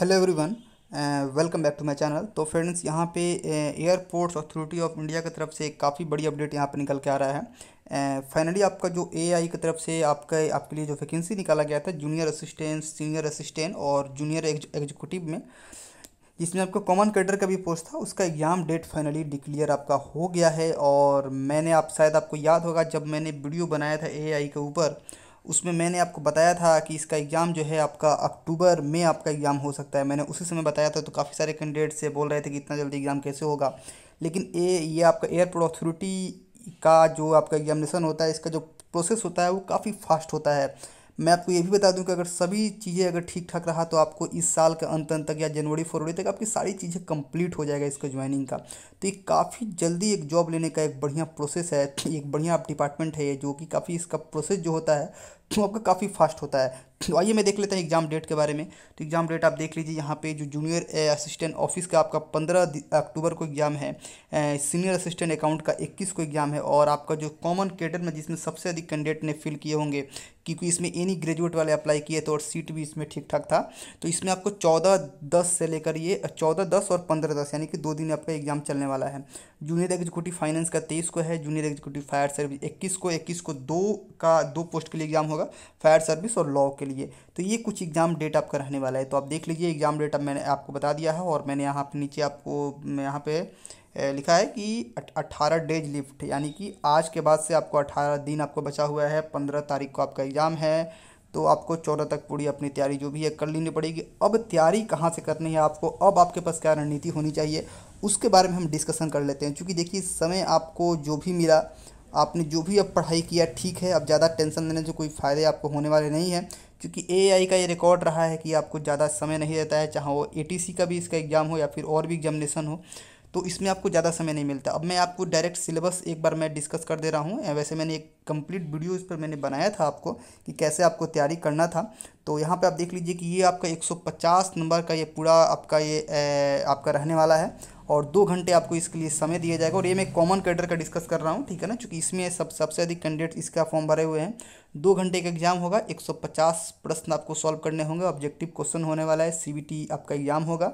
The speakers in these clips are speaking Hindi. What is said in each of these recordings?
hello everyone welcome back to my channel तो फ्रेंड्स यहाँ पे एयरपोर्ट्स अथॉरिटी ऑफ इंडिया की तरफ से काफ़ी बड़ी अपडेट यहाँ पे निकल के आ रहा है फाइनली uh, आपका जो एआई की तरफ से आपका आपके लिए जो वैकेंसी निकाला गया था जूनियर असिस्टेंट सीनियर असिस्टेंट और जूनियर एग्जीक्यूटिव में जिसमें आपका कॉमन कैडर का भी पोस्ट था उसका एग्ज़ाम डेट फाइनली डिक्लेयर आपका हो गया है और मैंने आप शायद आपको याद होगा जब मैंने वीडियो बनाया था ए के ऊपर उसमें मैंने आपको बताया था कि इसका एग्ज़ाम जो है आपका अक्टूबर में आपका एग्ज़ाम हो सकता है मैंने उसी समय बताया था तो काफ़ी सारे कैंडिडेट से बोल रहे थे कि इतना जल्दी एग्ज़ाम कैसे होगा लेकिन ए ये आपका एयरपोर्ट अथॉरिटी का जो आपका एग्जामिनेशन होता है इसका जो प्रोसेस होता है वो काफ़ी फास्ट होता है मैं आपको ये भी बता दूं कि अगर सभी चीज़ें अगर ठीक ठाक रहा तो आपको इस साल के अंत अंत तक या जनवरी फरवरी तक आपकी सारी चीज़ें कंप्लीट हो जाएगा इसका ज्वाइनिंग का तो ये काफ़ी जल्दी एक जॉब लेने का एक बढ़िया प्रोसेस है एक बढ़िया आप डिपार्टमेंट है ये जो कि काफ़ी इसका प्रोसेस जो होता है तो आपका काफ़ी फास्ट होता है तो आइए मैं देख लेता हूँ एग्जाम डेट के बारे में तो एग्जाम डेट आप देख लीजिए यहाँ पे जो जूनियर असिस्टेंट ऑफिस का आपका पंद्रह अक्टूबर को एग्ज़ाम है सीनियर असिस्टेंट अकाउंट का इक्कीस को एग्ज़ाम है और आपका जो कॉमन कैडर में जिसमें सबसे अधिक कैंडिडेट ने फिल किए होंगे क्योंकि इसमें एनी ग्रेजुएट वाले अप्लाई किए थे तो और सीट भी इसमें ठीक ठाक था तो इसमें आपको चौदह दस से लेकर ये चौदह दस और पंद्रह दस यानी कि दो दिन आपका एग्जाम चलने वाला है जूनियर एग्जीक्यूटिव फाइनेंस का तेईस को है जूनियर एग्जीक्यूटिव फायर सर्विस इक्कीस को इक्कीस को दो का दो पोस्ट के लिए एग्जाम हो होगा फायर सर्विस और लॉ के लिए तो ये कुछ एग्ज़ाम डेट आपका रहने वाला है तो आप देख लीजिए एग्ज़ाम डेट अब मैंने आपको बता दिया है और मैंने यहाँ पर नीचे आपको यहाँ पे लिखा है कि अट्ठारह डेज लिफ्ट यानी कि आज के बाद से आपको अट्ठारह दिन आपको बचा हुआ है पंद्रह तारीख को आपका एग्ज़ाम है तो आपको चौदह तक पूरी अपनी तैयारी जो भी है कर लेनी पड़ेगी अब तैयारी कहाँ से करनी है आपको अब आपके पास क्या रणनीति होनी चाहिए उसके बारे में हम डिस्कशन कर लेते हैं क्योंकि देखिए समय आपको जो भी मिला आपने जो भी अब पढ़ाई किया ठीक है अब ज़्यादा टेंशन लेने से कोई फ़ायदे आपको होने वाले नहीं हैं क्योंकि ए का ये रिकॉर्ड रहा है कि आपको ज़्यादा समय नहीं रहता है चाहे वो ए का भी इसका एग्ज़ाम हो या फिर और भी एग्जामिनेशन हो तो इसमें आपको ज़्यादा समय नहीं मिलता अब मैं आपको डायरेक्ट सिलेबस एक बार मैं डिस्कस कर दे रहा हूँ वैसे मैंने एक कंप्लीट वीडियो इस पर मैंने बनाया था आपको कि कैसे आपको तैयारी करना था तो यहाँ पे आप देख लीजिए कि ये आपका 150 नंबर का ये पूरा आपका ये ए, आपका रहने वाला है और दो घंटे आपको इसके लिए समय दिया जाएगा और ये मैं कॉमन कैडर का डिस्कस कर रहा हूँ ठीक है ना चूँकि इसमें सब सबसे अधिक कैंडिडेट इसका फॉर्म भरे हुए हैं दो घंटे का एग्जाम होगा 150 प्रश्न आपको सॉल्व करने होंगे ऑब्जेक्टिव क्वेश्चन होने वाला है सी आपका एग्जाम होगा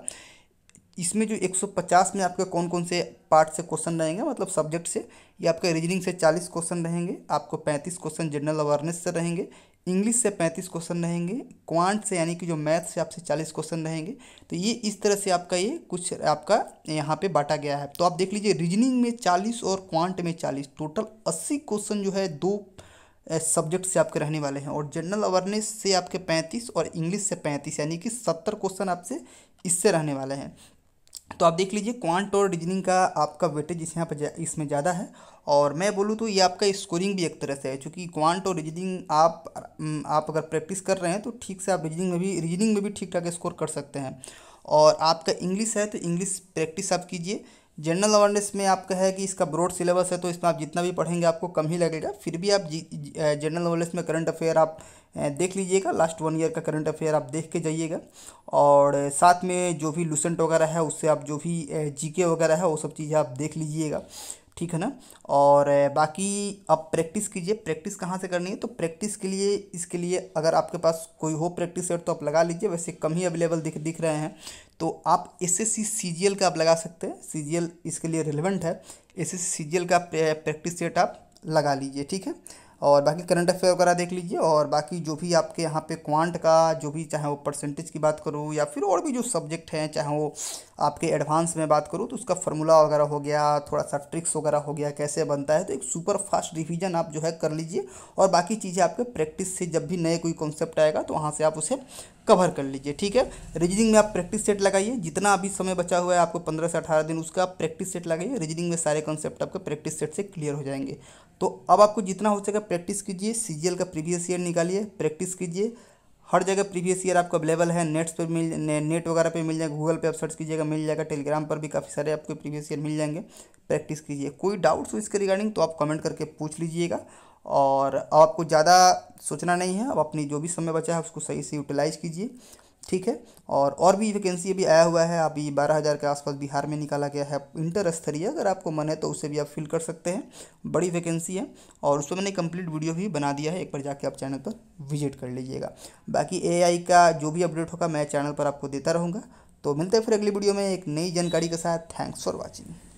इसमें जो 150 में आपके कौन कौन से पार्ट से क्वेश्चन रहेंगे मतलब सब्जेक्ट से ये आपके रीजनिंग से 40 क्वेश्चन रहेंगे आपको 35 क्वेश्चन जनरल अवेयरनेस से रहेंगे इंग्लिश से पैंतीस क्वेश्चन रहेंगे क्वांट से यानी कि जो मैथ से आपसे चालीस क्वेश्चन रहेंगे तो ये इस तरह से आपका ये कुछ आपका यहाँ पे बांटा गया है तो आप देख लीजिए रीजनिंग में चालीस और क्वांट में चालीस टोटल अस्सी क्वेश्चन जो है दो सब्जेक्ट से आपके रहने वाले हैं और जनरल अवेयरनेस से आपके पैंतीस और इंग्लिश से पैंतीस यानी कि सत्तर क्वेश्चन आपसे इससे रहने वाले हैं तो आप देख लीजिए क्वांट और रीजनिंग का आपका वेटेज इस यहाँ पर इसमें ज़्यादा है और मैं बोलूँ तो ये आपका स्कोरिंग भी एक तरह से है क्योंकि क्वांट और रीजनिंग आप आप अगर प्रैक्टिस कर रहे हैं तो ठीक से आप रीजनिंग में भी रीजनिंग में भी ठीक ठाक स्कोर कर सकते हैं और आपका इंग्लिश है तो इंग्लिश प्रैक्टिस आप कीजिए जनरल अवेयरनेस में आपका है कि इसका ब्रॉड सिलेबस है तो इसमें आप जितना भी पढ़ेंगे आपको कम ही लगेगा फिर भी आप जनरल अवेयरनेस में करंट अफेयर आप देख लीजिएगा लास्ट वन ईयर का करंट अफेयर आप देख के जाइएगा और साथ में जो भी लूसेंट वगैरह है उससे आप जो भी जीके वगैरह है वो सब चीज़ें आप देख लीजिएगा ठीक है ना और बाकी आप प्रैक्टिस कीजिए प्रैक्टिस कहाँ से करनी है तो प्रैक्टिस के लिए इसके लिए अगर आपके पास कोई हो प्रैक्टिस सेट तो आप लगा लीजिए वैसे कम ही अवेलेबल दिख दिख रहे हैं तो आप एस एस सी का आप लगा सकते हैं सी इसके लिए रिलेवेंट है एस एस का प्रैक्टिस सेट आप लगा लीजिए ठीक है और बाकी करंट अफेयर वगैरह देख लीजिए और बाकी जो भी आपके यहाँ पे क्वांट का जो भी चाहे वो परसेंटेज की बात करूँ या फिर और भी जो सब्जेक्ट हैं चाहे वो आपके एडवांस में बात करूँ तो उसका फार्मूला वगैरह हो गया थोड़ा सा ट्रिक्स वगैरह हो गया कैसे बनता है तो एक सुपर फास्ट रिविज़न आप जो है कर लीजिए और बाकी चीज़ें आपके प्रैक्टिस से जब भी नए कोई कॉन्सेप्ट आएगा तो वहाँ से आप उसे कवर कर लीजिए ठीक है रीजनिंग में आप प्रैक्टिस सेट लगाइए जितना अभी समय बचा हुआ है आपको पंद्रह से अठारह दिन उसका आप प्रैक्टिस सेट लगाइए रीजनिंग में सारे कॉन्सेप्ट आपके प्रैक्टिस सेट से क्लियर हो जाएंगे तो अब आपको जितना हो सके प्रैक्टिस कीजिए सी का प्रीवियस ईयर निकालिए प्रैक्टिस कीजिए हर जगह प्रीवियस ईयर आपको अवेलेबल है नेट्स पर मिल ने, नेट वगैरह पे मिल जाएगा गूगल पे आप सर्च कीजिएगा मिल जाएगा टेलीग्राम पर भी काफ़ी सारे आपको प्रीवियस ईयर मिल जाएंगे प्रैक्टिस कीजिए कोई डाउट्स हो इसके रिगार्डिंग तो आप कमेंट करके पूछ लीजिएगा और आपको ज़्यादा सोचना नहीं है अब अपनी जो भी समय बचा है उसको सही से यूटिलाइज कीजिए ठीक है और और भी वैकेंसी अभी आया हुआ है अभी बारह हज़ार के आसपास बिहार में निकाला गया है इंटर स्तरीय अगर आपको मन है तो उसे भी आप फिल कर सकते हैं बड़ी वैकेंसी है और उसमें मैंने कंप्लीट वीडियो भी बना दिया है एक बार जाके आप चैनल पर विजिट कर लीजिएगा बाकी ए का जो भी अपडेट होगा मैं चैनल पर आपको देता रहूँगा तो मिलते हैं फिर अगली वीडियो में एक नई जानकारी के साथ थैंक्स फॉर वॉचिंग